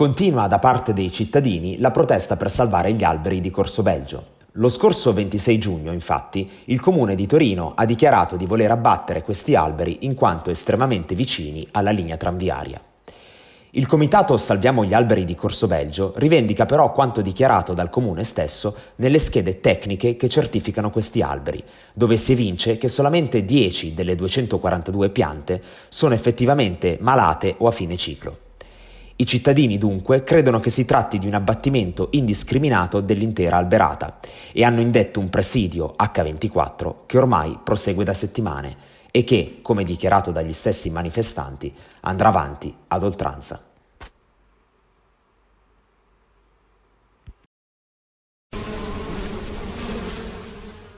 Continua da parte dei cittadini la protesta per salvare gli alberi di Corso Belgio. Lo scorso 26 giugno, infatti, il comune di Torino ha dichiarato di voler abbattere questi alberi in quanto estremamente vicini alla linea tranviaria. Il comitato Salviamo gli alberi di Corso Belgio rivendica però quanto dichiarato dal comune stesso nelle schede tecniche che certificano questi alberi, dove si evince che solamente 10 delle 242 piante sono effettivamente malate o a fine ciclo. I cittadini dunque credono che si tratti di un abbattimento indiscriminato dell'intera alberata e hanno indetto un presidio H24 che ormai prosegue da settimane e che, come dichiarato dagli stessi manifestanti, andrà avanti ad oltranza.